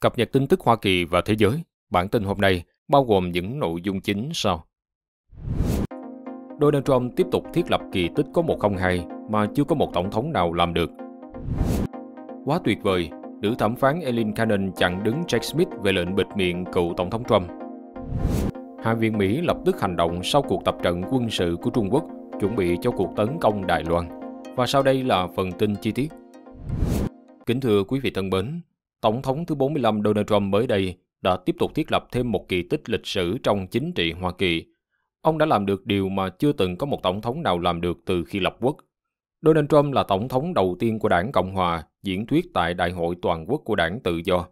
Cập nhật tin tức Hoa Kỳ và thế giới. Bản tin hôm nay bao gồm những nội dung chính sau. Donald Trump tiếp tục thiết lập kỳ tích có 102 mà chưa có một tổng thống nào làm được. Quá tuyệt vời, nữ thẩm phán Eileen Cannon chặn đứng Jack Smith về lệnh bịt miệng cựu tổng thống Trump. Hạ viện Mỹ lập tức hành động sau cuộc tập trận quân sự của Trung Quốc chuẩn bị cho cuộc tấn công Đài Loan. Và sau đây là phần tin chi tiết. Kính thưa quý vị thân mến, Tổng thống thứ 45 Donald Trump mới đây đã tiếp tục thiết lập thêm một kỳ tích lịch sử trong chính trị Hoa Kỳ. Ông đã làm được điều mà chưa từng có một tổng thống nào làm được từ khi lập quốc. Donald Trump là tổng thống đầu tiên của đảng Cộng Hòa diễn thuyết tại Đại hội Toàn quốc của đảng Tự do.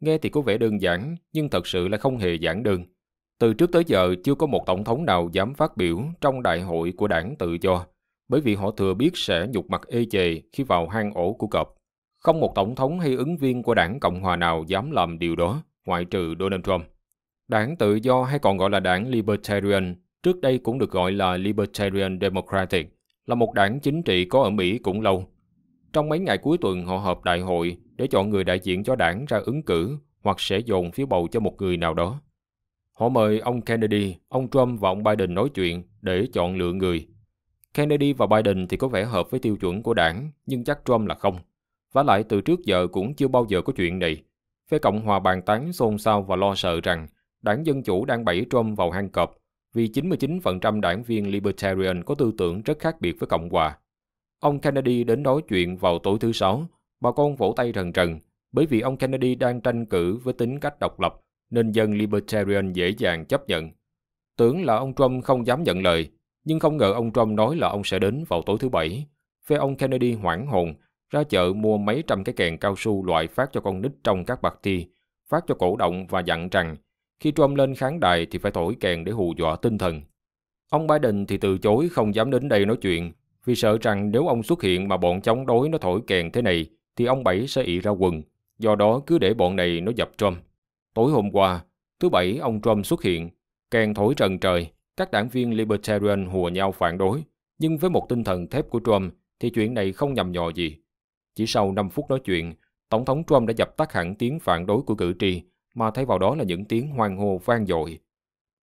Nghe thì có vẻ đơn giản, nhưng thật sự là không hề giản đơn. Từ trước tới giờ chưa có một tổng thống nào dám phát biểu trong đại hội của đảng Tự do, bởi vì họ thừa biết sẽ nhục mặt ê chề khi vào hang ổ của cọp. Không một tổng thống hay ứng viên của đảng Cộng hòa nào dám làm điều đó, ngoại trừ Donald Trump. Đảng Tự do hay còn gọi là đảng Libertarian, trước đây cũng được gọi là Libertarian Democratic, là một đảng chính trị có ở Mỹ cũng lâu. Trong mấy ngày cuối tuần họ họp đại hội để chọn người đại diện cho đảng ra ứng cử hoặc sẽ dồn phiếu bầu cho một người nào đó. Họ mời ông Kennedy, ông Trump và ông Biden nói chuyện để chọn lựa người. Kennedy và Biden thì có vẻ hợp với tiêu chuẩn của đảng, nhưng chắc Trump là không. Và lại từ trước giờ cũng chưa bao giờ có chuyện này. Phe Cộng hòa bàn tán xôn xao và lo sợ rằng đảng Dân Chủ đang bẫy Trump vào hang cọp vì 99% đảng viên Libertarian có tư tưởng rất khác biệt với Cộng hòa. Ông Kennedy đến nói chuyện vào tối thứ Sáu, bà con vỗ tay rần rần bởi vì ông Kennedy đang tranh cử với tính cách độc lập nên dân Libertarian dễ dàng chấp nhận. Tưởng là ông Trump không dám nhận lời, nhưng không ngờ ông Trump nói là ông sẽ đến vào tối thứ Bảy. Phe ông Kennedy hoảng hồn ra chợ mua mấy trăm cái kèn cao su loại phát cho con nít trong các bạc thi, phát cho cổ động và dặn rằng khi Trump lên khán đài thì phải thổi kèn để hù dọa tinh thần. Ông Biden thì từ chối không dám đến đây nói chuyện vì sợ rằng nếu ông xuất hiện mà bọn chống đối nó thổi kèn thế này thì ông Bảy sẽ ị ra quần, do đó cứ để bọn này nó dập Trump. Tối hôm qua, thứ Bảy ông Trump xuất hiện, kèn thổi trần trời, các đảng viên Libertarian hùa nhau phản đối, nhưng với một tinh thần thép của Trump thì chuyện này không nhầm nhò gì. Chỉ sau 5 phút nói chuyện, Tổng thống Trump đã dập tắt hẳn tiếng phản đối của cử tri, mà thay vào đó là những tiếng hoan hô vang dội.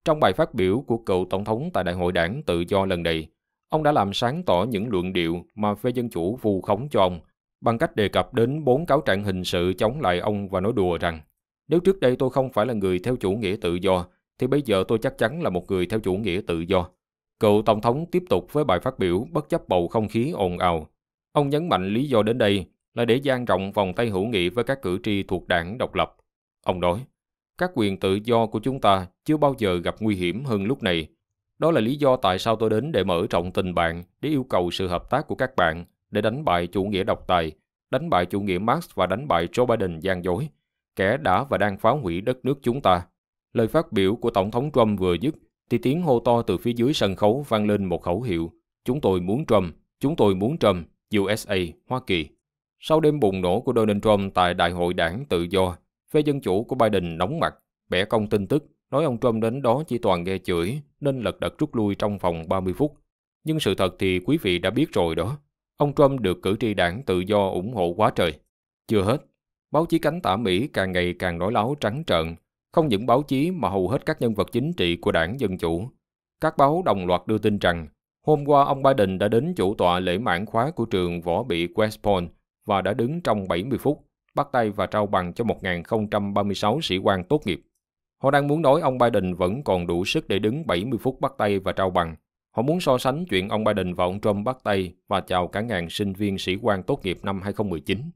Trong bài phát biểu của cựu Tổng thống tại Đại hội đảng tự do lần này, ông đã làm sáng tỏ những luận điệu mà phe Dân Chủ vu khống cho ông, bằng cách đề cập đến bốn cáo trạng hình sự chống lại ông và nói đùa rằng nếu trước đây tôi không phải là người theo chủ nghĩa tự do, thì bây giờ tôi chắc chắn là một người theo chủ nghĩa tự do. Cựu Tổng thống tiếp tục với bài phát biểu bất chấp bầu không khí ồn ào, Ông nhấn mạnh lý do đến đây là để gian rộng vòng tay hữu nghị với các cử tri thuộc đảng độc lập. Ông nói, các quyền tự do của chúng ta chưa bao giờ gặp nguy hiểm hơn lúc này. Đó là lý do tại sao tôi đến để mở rộng tình bạn, để yêu cầu sự hợp tác của các bạn, để đánh bại chủ nghĩa độc tài, đánh bại chủ nghĩa Marx và đánh bại Joe Biden gian dối, kẻ đã và đang phá hủy đất nước chúng ta. Lời phát biểu của Tổng thống Trump vừa dứt, thì tiếng hô to từ phía dưới sân khấu vang lên một khẩu hiệu. Chúng tôi muốn Trump, chúng tôi muốn Trump, USA, Hoa Kỳ. Sau đêm bùng nổ của Donald Trump tại Đại hội đảng Tự do, phe Dân Chủ của Biden nóng mặt, bẻ cong tin tức, nói ông Trump đến đó chỉ toàn nghe chửi nên lật đật rút lui trong vòng 30 phút. Nhưng sự thật thì quý vị đã biết rồi đó. Ông Trump được cử tri đảng Tự do ủng hộ quá trời. Chưa hết, báo chí cánh tả Mỹ càng ngày càng nói láo trắng trợn. Không những báo chí mà hầu hết các nhân vật chính trị của đảng Dân Chủ. Các báo đồng loạt đưa tin rằng Hôm qua, ông Biden đã đến chủ tọa lễ mãn khóa của trường võ bị West Point và đã đứng trong 70 phút, bắt tay và trao bằng cho 1.036 sĩ quan tốt nghiệp. Họ đang muốn nói ông Biden vẫn còn đủ sức để đứng 70 phút bắt tay và trao bằng. Họ muốn so sánh chuyện ông Biden và ông Trump bắt tay và chào cả ngàn sinh viên sĩ quan tốt nghiệp năm 2019.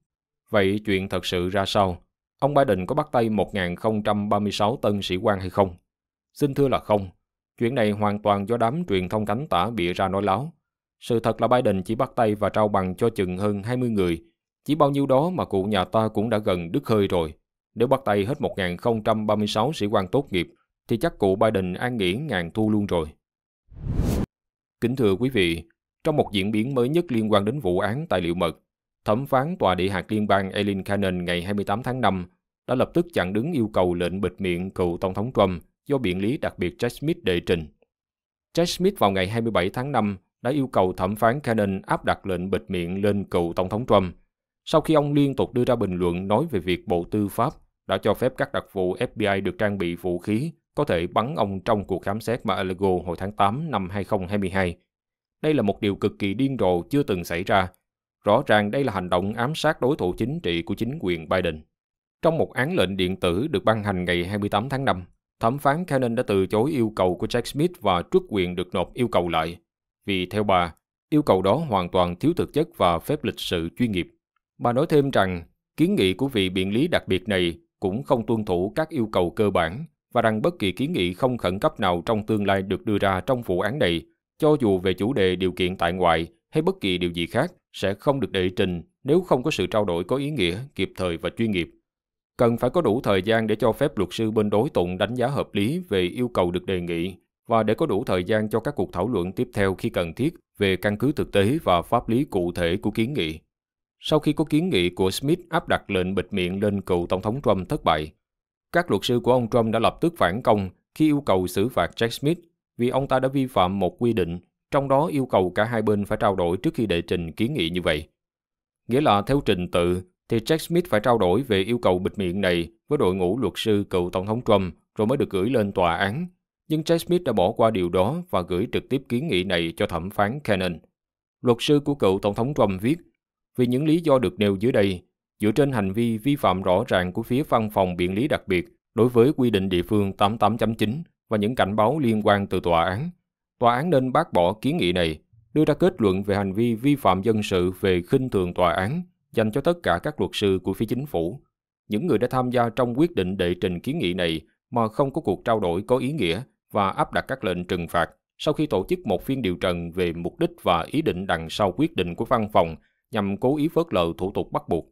Vậy chuyện thật sự ra sao? Ông Biden có bắt tay 1.036 tân sĩ quan hay không? Xin thưa là không. Chuyện này hoàn toàn do đám truyền thông cánh tả bịa ra nói láo. Sự thật là Biden chỉ bắt tay và trao bằng cho chừng hơn 20 người. Chỉ bao nhiêu đó mà cụ nhà ta cũng đã gần đứt hơi rồi. Nếu bắt tay hết 1036 sĩ quan tốt nghiệp, thì chắc cụ Biden an nghỉ ngàn thu luôn rồi. Kính thưa quý vị, trong một diễn biến mới nhất liên quan đến vụ án tài liệu mật, thẩm phán tòa địa hạt liên bang Eileen Cannon ngày 28 tháng 5 đã lập tức chặn đứng yêu cầu lệnh bịt miệng cựu Tổng thống Trump do biện lý đặc biệt Jack Smith đệ trình. Jack Smith vào ngày 27 tháng 5 đã yêu cầu thẩm phán Cannon áp đặt lệnh bịt miệng lên cựu Tổng thống Trump, sau khi ông liên tục đưa ra bình luận nói về việc Bộ Tư pháp đã cho phép các đặc vụ FBI được trang bị vũ khí có thể bắn ông trong cuộc khám xét mar Allego hồi tháng 8 năm 2022. Đây là một điều cực kỳ điên rồ chưa từng xảy ra. Rõ ràng đây là hành động ám sát đối thủ chính trị của chính quyền Biden. Trong một án lệnh điện tử được ban hành ngày 28 tháng 5, Thẩm phán Cannon đã từ chối yêu cầu của Jack Smith và truất quyền được nộp yêu cầu lại, vì theo bà, yêu cầu đó hoàn toàn thiếu thực chất và phép lịch sự chuyên nghiệp. Bà nói thêm rằng, kiến nghị của vị biện lý đặc biệt này cũng không tuân thủ các yêu cầu cơ bản và rằng bất kỳ kiến nghị không khẩn cấp nào trong tương lai được đưa ra trong vụ án này, cho dù về chủ đề điều kiện tại ngoại hay bất kỳ điều gì khác, sẽ không được đệ trình nếu không có sự trao đổi có ý nghĩa, kịp thời và chuyên nghiệp cần phải có đủ thời gian để cho phép luật sư bên đối tụng đánh giá hợp lý về yêu cầu được đề nghị và để có đủ thời gian cho các cuộc thảo luận tiếp theo khi cần thiết về căn cứ thực tế và pháp lý cụ thể của kiến nghị. Sau khi có kiến nghị của Smith áp đặt lệnh bịt miệng lên cựu Tổng thống Trump thất bại, các luật sư của ông Trump đã lập tức phản công khi yêu cầu xử phạt Jack Smith vì ông ta đã vi phạm một quy định, trong đó yêu cầu cả hai bên phải trao đổi trước khi đệ trình kiến nghị như vậy. Nghĩa là theo trình tự, thì Jack Smith phải trao đổi về yêu cầu bịt miệng này với đội ngũ luật sư cựu Tổng thống Trump rồi mới được gửi lên tòa án. Nhưng Jack Smith đã bỏ qua điều đó và gửi trực tiếp kiến nghị này cho thẩm phán Cannon. Luật sư của cựu Tổng thống Trump viết, vì những lý do được nêu dưới đây, dựa trên hành vi vi phạm rõ ràng của phía văn phòng biện lý đặc biệt đối với quy định địa phương 88.9 và những cảnh báo liên quan từ tòa án, tòa án nên bác bỏ kiến nghị này, đưa ra kết luận về hành vi vi phạm dân sự về khinh thường tòa án dành cho tất cả các luật sư của phía chính phủ, những người đã tham gia trong quyết định đệ trình kiến nghị này mà không có cuộc trao đổi có ý nghĩa và áp đặt các lệnh trừng phạt sau khi tổ chức một phiên điều trần về mục đích và ý định đằng sau quyết định của văn phòng nhằm cố ý phớt lờ thủ tục bắt buộc.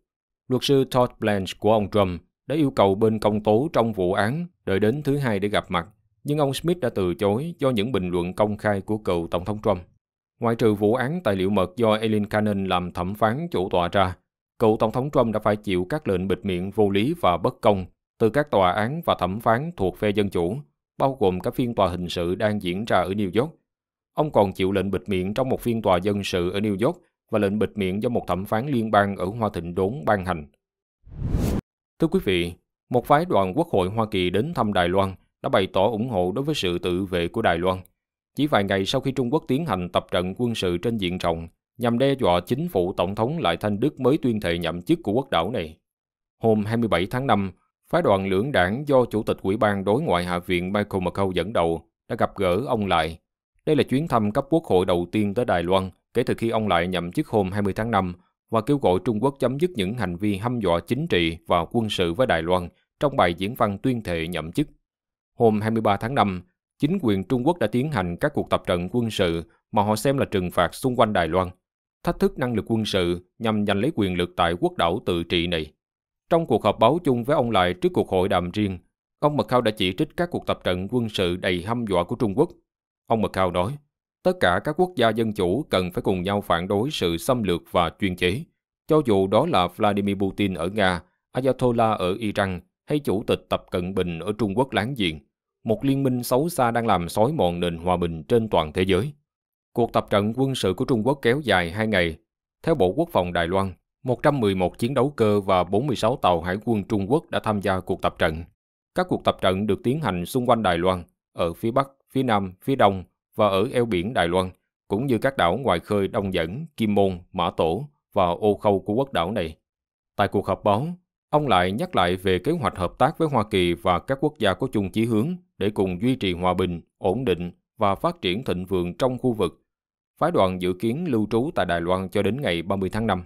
Luật sư Todd Blanche của ông Trump đã yêu cầu bên công tố trong vụ án đợi đến thứ hai để gặp mặt, nhưng ông Smith đã từ chối do những bình luận công khai của cựu Tổng thống Trump. Ngoại trừ vụ án tài liệu mật do Eileen Cannon làm thẩm phán chủ tòa ra, cựu Tổng thống Trump đã phải chịu các lệnh bịt miệng vô lý và bất công từ các tòa án và thẩm phán thuộc phe Dân Chủ, bao gồm các phiên tòa hình sự đang diễn ra ở New York. Ông còn chịu lệnh bịt miệng trong một phiên tòa dân sự ở New York và lệnh bịt miệng do một thẩm phán liên bang ở Hoa Thịnh Đốn ban hành. Thưa quý vị, một phái đoàn Quốc hội Hoa Kỳ đến thăm Đài Loan đã bày tỏ ủng hộ đối với sự tự vệ của Đài Loan. Chỉ vài ngày sau khi Trung Quốc tiến hành tập trận quân sự trên diện rộng nhằm đe dọa chính phủ Tổng thống Lại Thanh Đức mới tuyên thệ nhậm chức của quốc đảo này. Hôm 27 tháng 5, phái đoàn lưỡng đảng do Chủ tịch Ủy ban Đối ngoại Hạ viện Michael McCall dẫn đầu đã gặp gỡ ông Lại. Đây là chuyến thăm cấp quốc hội đầu tiên tới Đài Loan kể từ khi ông Lại nhậm chức hôm 20 tháng 5 và kêu gọi Trung Quốc chấm dứt những hành vi hăm dọa chính trị và quân sự với Đài Loan trong bài diễn văn tuyên thệ nhậm chức. Hôm 23 tháng 5, chính quyền Trung Quốc đã tiến hành các cuộc tập trận quân sự mà họ xem là trừng phạt xung quanh Đài Loan thách thức năng lực quân sự nhằm giành lấy quyền lực tại quốc đảo tự trị này. Trong cuộc họp báo chung với ông lại trước cuộc hội đàm riêng, ông Mật Khao đã chỉ trích các cuộc tập trận quân sự đầy hăm dọa của Trung Quốc. Ông Mật Khao nói, tất cả các quốc gia dân chủ cần phải cùng nhau phản đối sự xâm lược và chuyên chế, cho dù đó là Vladimir Putin ở Nga, Ayatollah ở Iran hay Chủ tịch Tập Cận Bình ở Trung Quốc láng giềng. Một liên minh xấu xa đang làm xói mòn nền hòa bình trên toàn thế giới. Cuộc tập trận quân sự của Trung Quốc kéo dài 2 ngày. Theo Bộ Quốc phòng Đài Loan, 111 chiến đấu cơ và 46 tàu hải quân Trung Quốc đã tham gia cuộc tập trận. Các cuộc tập trận được tiến hành xung quanh Đài Loan, ở phía Bắc, phía Nam, phía Đông và ở eo biển Đài Loan, cũng như các đảo ngoài khơi Đông Dẫn, Kim Môn, Mã Tổ và ô khâu của quốc đảo này. Tại cuộc họp báo, ông lại nhắc lại về kế hoạch hợp tác với Hoa Kỳ và các quốc gia có chung chí hướng để cùng duy trì hòa bình, ổn định và phát triển thịnh vượng trong khu vực Phái đoàn dự kiến lưu trú tại Đài Loan cho đến ngày 30 tháng 5.